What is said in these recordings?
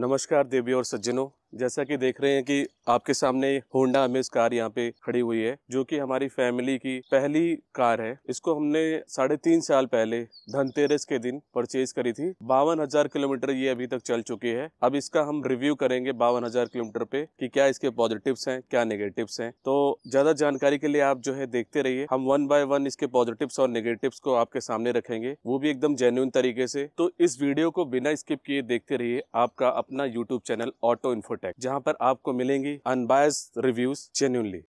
नमस्कार देवी और सज्जनों जैसा कि देख रहे हैं कि आपके सामने होंडा अमेज कार यहाँ पे खड़ी हुई है जो कि हमारी फैमिली की पहली कार है इसको हमने साढ़े तीन साल पहले धनतेरस के दिन परचेज करी थी बावन हजार किलोमीटर ये अभी तक चल चुकी है अब इसका हम रिव्यू करेंगे बावन हजार किलोमीटर पे कि क्या इसके पॉजिटिव्स हैं क्या नेगेटिव्स हैं तो ज्यादा जानकारी के लिए आप जो है देखते रहिए हम वन बाय वन इसके पॉजिटिव और निगेटिव को आपके सामने रखेंगे वो भी एकदम जेन्यून तरीके से तो इस वीडियो को बिना स्किप किए देखते रहिए आपका अपना YouTube channel auto Infotech जहां पर आपको मिलेंगी अनबायस रिव्यूज जेन्यूनली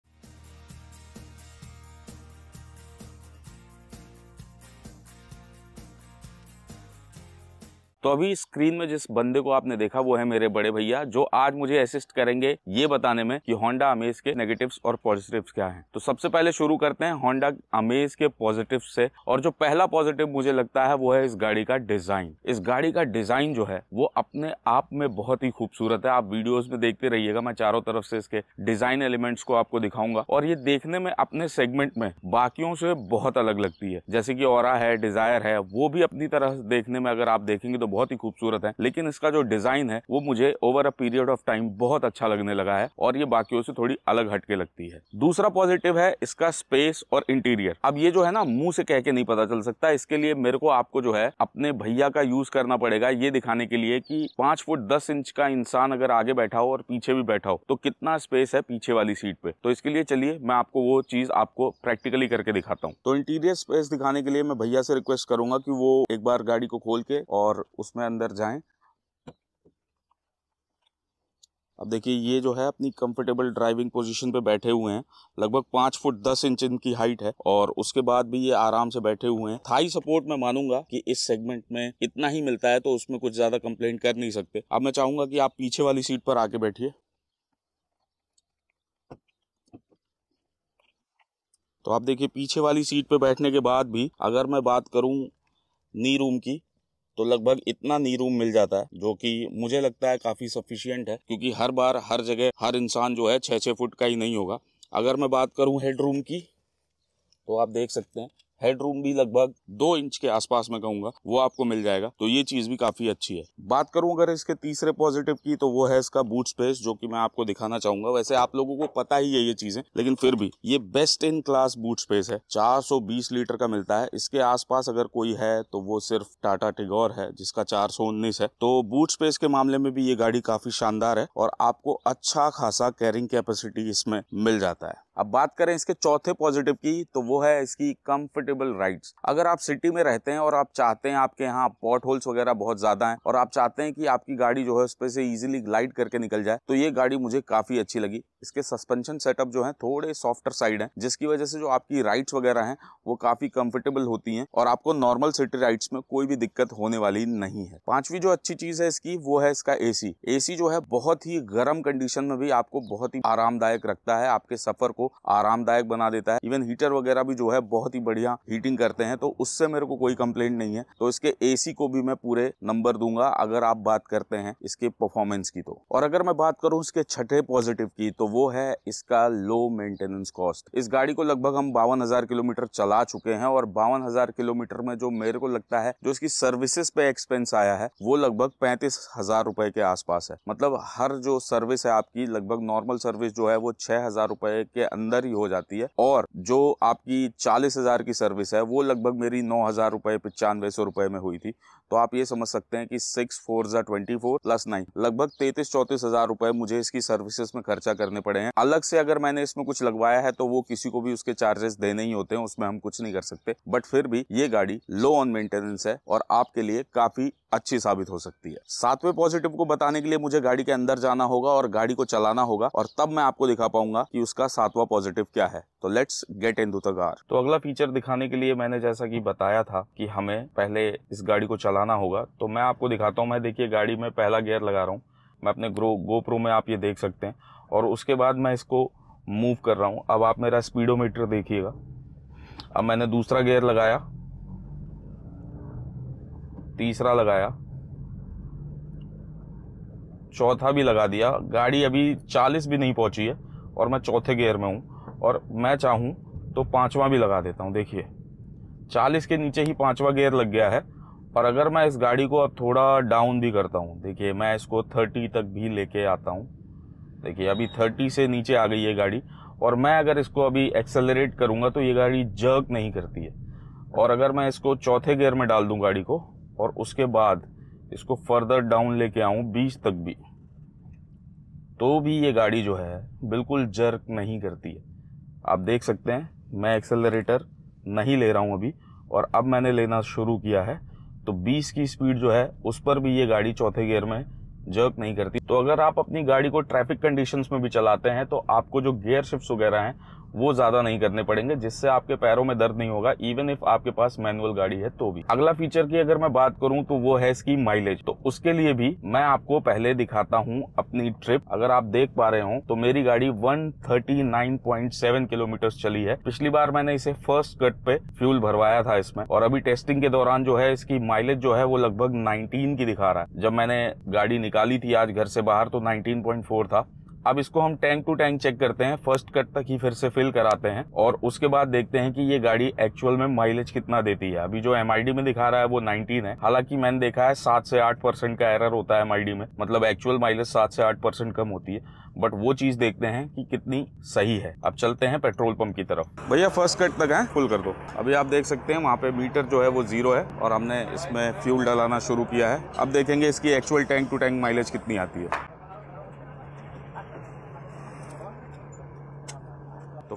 तो अभी स्क्रीन में जिस बंदे को आपने देखा वो है मेरे बड़े भैया जो आज मुझे असिस्ट करेंगे ये बताने में कि होंडा अमेज के नेगेटिव्स और पॉजिटिव्स क्या हैं तो सबसे पहले शुरू करते हैं होंडा अमेज के पॉजिटिव से और जो पहला पॉजिटिव मुझे लगता है वो है इस गाड़ी का डिजाइन इस गाड़ी का डिजाइन जो है वो अपने आप में बहुत ही खूबसूरत है आप वीडियोज में देखते रहिएगा मैं चारों तरफ से इसके डिजाइन एलिमेंट्स को आपको दिखाऊंगा और ये देखने में अपने सेगमेंट में बाकियों से बहुत अलग लगती है जैसे कि और है डिजायर है वो भी अपनी तरह देखने में अगर आप देखेंगे तो बहुत ही खूबसूरत है लेकिन इसका जो डिजाइन है वो मुझे over a period of time बहुत अच्छा लगने लगा है और ये बाकियों से थोड़ी अलग हटके लगती है दूसरा पॉजिटिव है इसका स्पेस और इंटीरियर अब ये जो है ना मुंह से कह के नहीं पता चल सकता इसके लिए मेरे को आपको जो है अपने भैया का यूज करना पड़ेगा ये दिखाने के लिए कि पांच फुट दस इंच का इंसान अगर आगे बैठा हो और पीछे भी बैठा हो तो कितना स्पेस है पीछे वाली सीट पे तो इसके लिए चलिए मैं आपको वो चीज आपको प्रैक्टिकली करके दिखाता हूँ तो इंटीरियर स्पेस दिखाने के लिए मैं भैया से रिक्वेस्ट करूंगा कि वो एक बार गाड़ी को खोल के और उसमें अंदर जाएं अब देखिए ये जो है अपनी कंफर्टेबल ड्राइविंग पोजीशन पे बैठे हुए हैं लगभग पाँच फुट दस इंच इनकी हाइट है और उसके बाद भी ये आराम से बैठे हुए हैं थाई सपोर्ट मैं मानूंगा कि इस सेगमेंट में इतना ही मिलता है तो उसमें कुछ ज़्यादा कंप्लेन कर नहीं सकते अब मैं चाहूँगा कि आप पीछे वाली सीट पर आके बैठिए तो आप देखिए पीछे वाली सीट पर बैठने के बाद भी अगर मैं बात करूं नी रूम की तो लगभग इतना नी रूम मिल जाता है जो कि मुझे लगता है काफ़ी सफिशियंट है क्योंकि हर बार हर जगह हर इंसान जो है छः छः फुट का ही नहीं होगा अगर मैं बात करूँ हेड रूम की तो आप देख सकते हैं हेडरूम भी लगभग दो इंच के आसपास में कहूंगा वो आपको मिल जाएगा तो ये चीज भी काफी अच्छी है बात करूं अगर इसके तीसरे पॉजिटिव की तो वो है इसका बूट स्पेस जो कि मैं आपको दिखाना चाहूंगा वैसे आप लोगों को पता ही है ये चीजें लेकिन फिर भी ये best in class boot space है चार लीटर का मिलता है इसके आसपास अगर कोई है तो वो सिर्फ टाटा टिगोर है जिसका चार है तो बूट स्पेस के मामले में भी ये गाड़ी काफी शानदार है और आपको अच्छा खासा कैरिंग कैपेसिटी इसमें मिल जाता है अब बात करें इसके चौथे पॉजिटिव की तो वो है इसकी कंफर्टेबल राइड्स अगर आप सिटी में रहते हैं और आप चाहते हैं आपके यहाँ पॉट होल्स वगैरह बहुत ज्यादा हैं और आप चाहते हैं कि आपकी गाड़ी जो है उस पर से इजिली ग्लाइड करके निकल जाए तो ये गाड़ी मुझे काफी अच्छी लगी इसके सस्पेंशन सेटअप जो है थोड़े सॉफ्टर साइड है जिसकी वजह से जो आपकी राइड्स वगैरह है वो काफी कंफर्टेबल होती है और आपको नॉर्मल सिटी राइड्स में कोई भी दिक्कत होने वाली नहीं है पांचवी जो अच्छी चीज है इसकी वो है इसका एसी एसी जो है बहुत ही गर्म कंडीशन में भी आपको बहुत ही आरामदायक रखता है आपके सफर को आरामदायक बना देता है इवन हीटर वगैरह भी जो है बहुत ही बढ़िया हीटिंग करते हैं तो उससे मेरे को कोई कंप्लेंट नहीं है तो इसके एसी को भी मैं पूरे नंबर दूंगा अगर आप बात करते हैं इसके परफॉर्मेंस की तो और अगर मैं बात करूं इसके छठे पॉजिटिव की तो वो है इसका लो मेंटेनेंस कॉस्ट इस गाड़ी को लगभग हम बावन किलोमीटर चला चुके हैं और बावन किलोमीटर में जो मेरे को लगता है जो इसकी सर्विसेज पे एक्सपेंस आया है वो लगभग पैंतीस हजार रुपए के आसपास है मतलब हर जो सर्विस है आपकी लगभग नॉर्मल सर्विस जो है वो छह हजार रुपए के अंदर ही हो जाती है और जो आपकी चालीस हजार की सर्विस है वो लगभग मेरी नौ हजार रुपए पचानवे सौ रुपए में हुई थी तो आप ये समझ सकते हैं कि सिक्स फोर जो ट्वेंटी फोर प्लस नाइन लगभग तैतीस चौतीस हजार रुपए मुझे इसकी सर्विसेज में खर्चा करने पड़े हैं अलग से अगर मैंने इसमें कुछ लगवाया है तो वो किसी को भी उसके चार्जेस देने ही होते हैं उसमें हम कुछ नहीं कर सकते बट फिर भी ये गाड़ी लो ऑन मेंटेनेंस है और आपके लिए काफी अच्छी साबित हो सकती है सातवें पॉजिटिव को बताने के लिए मुझे गाड़ी के अंदर जाना होगा और गाड़ी को चलाना होगा और तब मैं आपको दिखा पाऊंगा कि उसका सातवा पॉजिटिव क्या है तो लेट्स गेट इन द तो अगला फीचर दिखाने के लिए मैंने जैसा कि बताया था कि हमें पहले इस गाड़ी को चला चलाना होगा तो मैं आपको दिखाता हूँ मैं देखिए गाड़ी में पहला गियर लगा रहा हूँ मैं अपने ग्रो गोप्रो में आप ये देख सकते हैं और उसके बाद मैं इसको मूव कर रहा हूँ अब आप मेरा स्पीडोमीटर देखिएगा अब मैंने दूसरा गियर लगाया तीसरा लगाया चौथा भी लगा दिया गाड़ी अभी चालीस भी नहीं पहुंची है और मैं चौथे गियर में हूँ और मैं चाहूँ तो पांचवा भी लगा देता हूँ देखिए चालीस के नीचे ही पांचवा गियर लग गया है और अगर मैं इस गाड़ी को अब थोड़ा डाउन भी करता हूँ देखिए मैं इसको थर्टी तक भी लेके आता हूँ देखिए अभी थर्टी से नीचे आ गई है गाड़ी और मैं अगर इसको अभी एक्सेलरेट करूँगा तो ये गाड़ी जर्क नहीं करती है और अगर मैं इसको चौथे गियर में डाल दूँ गाड़ी को और उसके बाद इसको फर्दर डाउन लेके आऊँ बीस तक भी तो भी ये गाड़ी जो है बिल्कुल जर्क नहीं करती है आप देख सकते हैं मैं एक्सेलरेटर नहीं ले रहा हूँ अभी और अब मैंने लेना शुरू किया है तो 20 की स्पीड जो है उस पर भी ये गाड़ी चौथे गियर में जर्क नहीं करती तो अगर आप अपनी गाड़ी को ट्रैफिक कंडीशंस में भी चलाते हैं तो आपको जो गियर शिफ्ट वगैरह हैं वो ज़्यादा नहीं करने पड़ेंगे जिससे आपके पैरों में दर्द नहीं होगा इवन इफ आपके पास मैनुअल गाड़ी है तो भी अगला फीचर की अगर मैं बात करूं तो वो है इसकी माइलेज तो उसके लिए भी मैं आपको पहले दिखाता हूं अपनी ट्रिप अगर आप देख पा रहे हो तो मेरी गाड़ी 139.7 किलोमीटर चली है पिछली बार मैंने इसे फर्स्ट कट पे फ्यूल भरवाया था इसमें और अभी टेस्टिंग के दौरान जो है इसकी माइलेज जो है वो लगभग नाइनटीन की दिखा रहा है जब मैंने गाड़ी निकाली थी आज घर से बाहर तो नाइनटीन था अब इसको हम टैंक टू टैंक चेक करते हैं फर्स्ट कट तक ही फिर से फिल कराते हैं और उसके बाद देखते हैं कि ये गाड़ी एक्चुअल में माइलेज कितना देती है अभी जो एम में दिखा रहा है वो नाइनटीन है हालांकि मैंने देखा है सात से आठ परसेंट का एरर होता है एम में मतलब एक्चुअल माइलेज सात से आठ परसेंट कम होती है बट वो चीज देखते हैं कि कितनी सही है अब चलते हैं पेट्रोल पंप की तरफ भैया फर्स्ट कट तक है फुल कर दो अभी आप देख सकते हैं वहाँ पे मीटर जो है वो जीरो है और हमने इसमें फ्यूल डलाना शुरू किया है अब देखेंगे इसकी actual tank to tank mileage कितनी आती है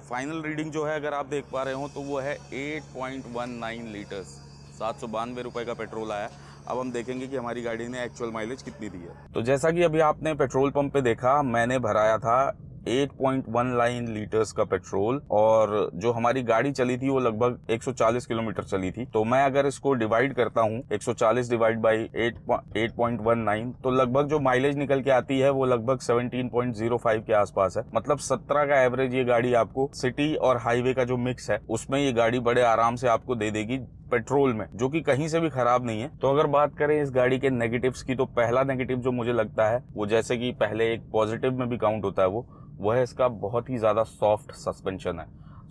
फाइनल रीडिंग जो है अगर आप देख पा रहे हो तो वो है 8.19 लीटर्स सात सौ बानवे रुपये का पेट्रोल आया अब हम देखेंगे कि हमारी गाड़ी ने एक्चुअल माइलेज कितनी दी है तो जैसा कि अभी आपने पेट्रोल पंप पे देखा मैंने भराया था 8.1 लाइन लीटर्स का पेट्रोल और जो हमारी गाड़ी चली थी वो लगभग 140 किलोमीटर चली थी तो मैं अगर इसको डिवाइड करता हूँ 140 डिवाइड बाई 8.19 तो लगभग जो माइलेज निकल के आती है वो लगभग 17.05 के आसपास है मतलब 17 का एवरेज ये गाड़ी आपको सिटी और हाईवे का जो मिक्स है उसमें ये गाड़ी बड़े आराम से आपको दे देगी पेट्रोल में जो कि कहीं से भी खराब नहीं है तो अगर बात करें इस गाड़ी के नेगेटिव्स की तो पहला नेगेटिव जो मुझे लगता है वो जैसे कि पहले एक पॉजिटिव में भी काउंट होता है वो वह इसका बहुत ही ज़्यादा सॉफ्ट सस्पेंशन है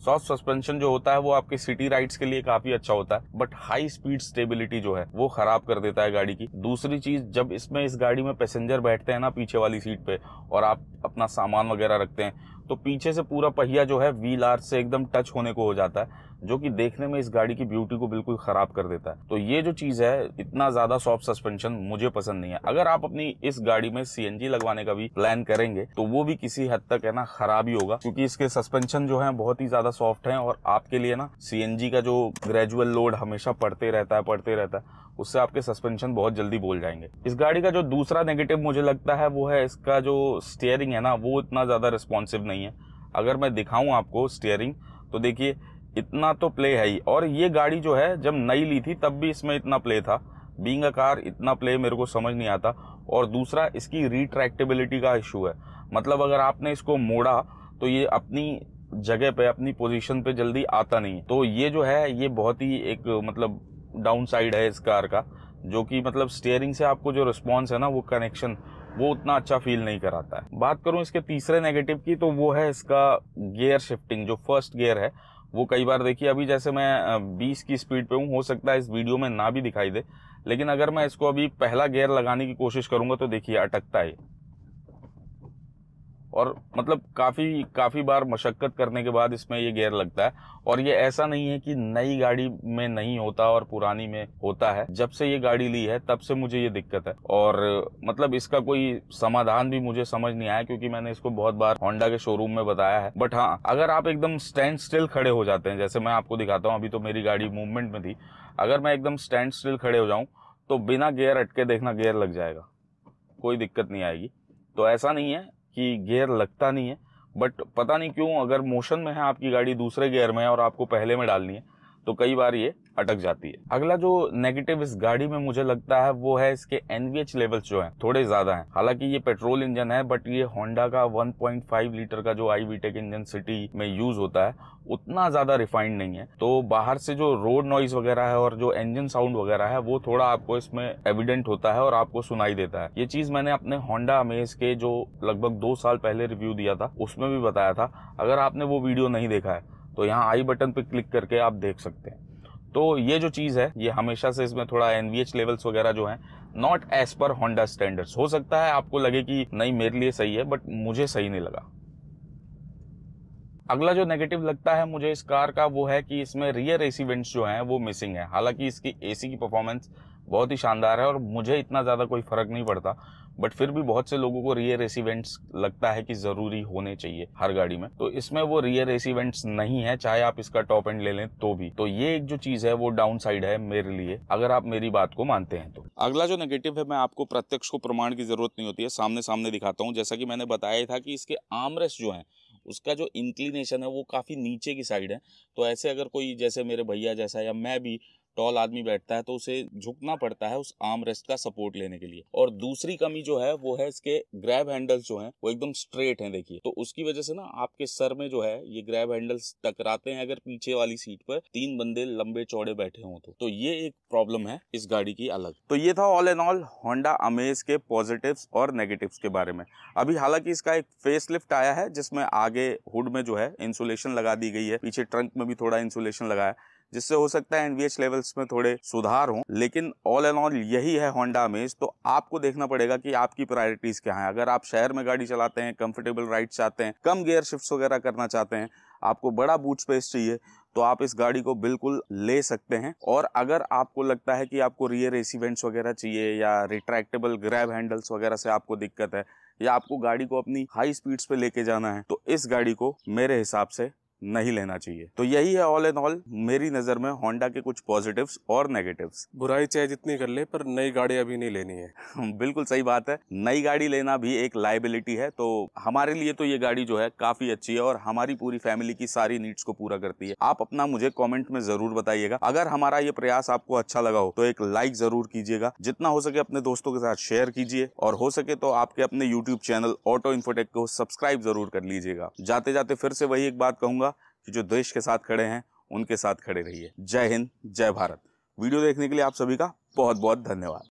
सॉफ्ट सस्पेंशन जो होता है वो आपके सिटी राइड्स के लिए काफी अच्छा होता है बट हाई स्पीड स्टेबिलिटी जो है वो खराब कर देता है गाड़ी की दूसरी चीज जब इसमें इस गाड़ी में पैसेंजर बैठते हैं ना पीछे वाली सीट पे और आप अपना सामान वगैरह रखते हैं तो पीछे से पूरा पहिया जो है व्हील आर से एकदम टच होने को हो जाता है जो कि देखने में इस गाड़ी की ब्यूटी को बिल्कुल ख़राब कर देता है तो ये जो चीज़ है इतना ज़्यादा सॉफ्ट सस्पेंशन मुझे पसंद नहीं है अगर आप अपनी इस गाड़ी में सी लगवाने का भी प्लान करेंगे तो वो भी किसी हद तक है ना ख़राब ही होगा क्योंकि इसके सस्पेंशन जो है बहुत ही ज़्यादा सॉफ्ट है और आपके लिए ना सी का जो ग्रेजुअल लोड हमेशा पड़ते रहता है पड़ते रहता है उससे आपके सस्पेंशन बहुत जल्दी बोल जाएंगे इस गाड़ी का जो दूसरा नेगेटिव मुझे लगता है वो है इसका जो स्टेयरिंग है ना वो इतना ज़्यादा रिस्पॉन्सिव नहीं है अगर मैं दिखाऊं आपको स्टेयरिंग तो देखिए इतना तो प्ले है ही और ये गाड़ी जो है जब नई ली थी तब भी इसमें इतना प्ले था बींग कार इतना प्ले मेरे को समझ नहीं आता और दूसरा इसकी रिट्रैक्टेबिलिटी का इशू है मतलब अगर आपने इसको मोड़ा तो ये अपनी जगह पे अपनी पोजीशन पे जल्दी आता नहीं तो ये जो है ये बहुत ही एक मतलब डाउन साइड है इस कार का जो कि मतलब स्टेयरिंग से आपको जो रिस्पॉन्स है ना वो कनेक्शन वो उतना अच्छा फील नहीं कराता है बात करूँ इसके तीसरे नेगेटिव की तो वो है इसका गियर शिफ्टिंग जो फर्स्ट गियर है वो कई बार देखिए अभी जैसे मैं बीस की स्पीड पे हूँ हो सकता है इस वीडियो में ना भी दिखाई दे लेकिन अगर मैं इसको अभी पहला गेयर लगाने की कोशिश करूँगा तो देखिए अटकता है और मतलब काफ़ी काफ़ी बार मशक्क़त करने के बाद इसमें ये गेयर लगता है और ये ऐसा नहीं है कि नई गाड़ी में नहीं होता और पुरानी में होता है जब से ये गाड़ी ली है तब से मुझे ये दिक्कत है और मतलब इसका कोई समाधान भी मुझे समझ नहीं आया क्योंकि मैंने इसको बहुत बार होंडा के शोरूम में बताया है बट हाँ अगर आप एकदम स्टैंड स्टिल खड़े हो जाते हैं जैसे मैं आपको दिखाता हूँ अभी तो मेरी गाड़ी मूवमेंट में थी अगर मैं एकदम स्टैंड स्टिल खड़े हो जाऊँ तो बिना गेयर अटके देखना गेयर लग जाएगा कोई दिक्कत नहीं आएगी तो ऐसा नहीं है कि गेयर लगता नहीं है बट पता नहीं क्यों अगर मोशन में है आपकी गाड़ी दूसरे गेयर में है और आपको पहले में डालनी है तो कई बार ये अटक जाती है अगला जो नेगेटिव इस गाड़ी में मुझे लगता है वो है इसके एनवीएच लेवल्स जो है थोड़े ज्यादा हैं हालांकि ये पेट्रोल इंजन है बट ये होंडा का 1.5 लीटर का जो आई वीटेक इंजन सिटी में यूज होता है उतना ज्यादा रिफाइंड नहीं है तो बाहर से जो रोड नॉइज वगैरह है और जो इंजन साउंड वगैरह है वो थोड़ा आपको इसमें एविडेंट होता है और आपको सुनाई देता है ये चीज मैंने अपने होंडा अमेज के जो लगभग दो साल पहले रिव्यू दिया था उसमें भी बताया था अगर आपने वो वीडियो नहीं देखा है तो यहाँ आई बटन पर क्लिक करके आप देख सकते हैं तो ये जो चीज़ है ये हमेशा से इसमें थोड़ा एन लेवल्स वगैरह जो है not as per Honda standards हो सकता है आपको लगे कि नहीं मेरे लिए सही है बट मुझे सही नहीं लगा अगला जो नेगेटिव लगता है मुझे इस कार का वो है कि इसमें रियर एसी वेंट्स जो हैं वो मिसिंग है हालांकि इसकी एसी की परफॉर्मेंस बहुत ही शानदार है और मुझे इतना ज़्यादा कोई फर्क नहीं पड़ता बट फिर भी बहुत से लोगों को रियर एस इवेंट्स लगता है कि जरूरी होने चाहिए हर गाड़ी में तो इसमें वो रियर एस इवेंट्स नहीं है चाहे आप इसका टॉप एंड ले लें तो भी तो ये एक जो चीज है वो डाउन साइड है मेरे लिए अगर आप मेरी बात को मानते हैं तो अगला जो नेगेटिव है मैं आपको प्रत्यक्ष को प्रमाण की जरूरत नहीं होती है सामने सामने दिखाता हूँ जैसा कि मैंने बताया था कि इसके आमरेस जो है उसका जो इंक्लिनेशन है वो काफ़ी नीचे की साइड है तो ऐसे अगर कोई जैसे मेरे भैया जैसा या मैं भी टॉल आदमी बैठता है तो उसे झुकना पड़ता है उस आर्म रेस्ट का सपोर्ट लेने के लिए और दूसरी कमी जो है वो है इसके ग्रैब हैंडल्स जो हैं वो एकदम स्ट्रेट हैं देखिए तो उसकी वजह से ना आपके सर में जो है ये ग्रैब हैंडल्स टकराते हैं अगर पीछे वाली सीट पर तीन बंदे लंबे चौड़े बैठे हों तो, तो ये एक प्रॉब्लम है इस गाड़ी की अलग तो ये था all and all Honda Amaze के पॉजिटिव और नेगेटिव के बारे में अभी हालांकि इसका एक लिफ्ट आया है जिसमें आगे हुड में जो है इंसुलेशन लगा दी गई है पीछे ट्रंक में भी थोड़ा इंसुलेशन लगाया जिससे हो सकता है एनवीएच लेवल्स में थोड़े सुधार हो लेकिन ऑल एंड ऑल यही है होंडा अमेज तो आपको देखना पड़ेगा कि आपकी प्रायोरिटीज क्या है अगर आप शहर में गाड़ी चलाते हैं कंफर्टेबल राइड चाहते हैं कम गेयर शिफ्ट वगैरह करना चाहते हैं आपको बड़ा बूट स्पेस चाहिए तो आप इस गाड़ी को बिल्कुल ले सकते हैं और अगर आपको लगता है कि आपको रियर एसी वेंट्स वगैरह चाहिए या रिट्रैक्टेबल ग्रैब हैंडल्स वगैरह से आपको दिक्कत है या आपको गाड़ी को अपनी हाई स्पीड्स पे लेके जाना है तो इस गाड़ी को मेरे हिसाब से नहीं लेना चाहिए तो यही है ऑल एंड ऑल मेरी नज़र में होंडा के कुछ पॉजिटिव्स और नेगेटिव्स बुराई चाहे जितनी कर ले पर नई गाड़ी अभी नहीं लेनी है बिल्कुल सही बात है नई गाड़ी लेना भी एक लाइबिलिटी है तो हमारे लिए तो ये गाड़ी जो है काफ़ी अच्छी है और हमारी पूरी फैमिली की सारी नीड्स को पूरा करती है आप अपना मुझे कॉमेंट में ज़रूर बताइएगा अगर हमारा ये प्रयास आपको अच्छा लगा हो तो एक लाइक ज़रूर कीजिएगा जितना हो सके अपने दोस्तों के साथ शेयर कीजिए और हो सके तो आपके अपने यूट्यूब चैनल ऑटो इन्फोटेक को सब्सक्राइब जरूर कर लीजिएगा जाते जाते फिर से वही एक बात कहूंगा कि जो देश के साथ खड़े हैं उनके साथ खड़े रहिए जय हिंद जय भारत वीडियो देखने के लिए आप सभी का बहुत बहुत धन्यवाद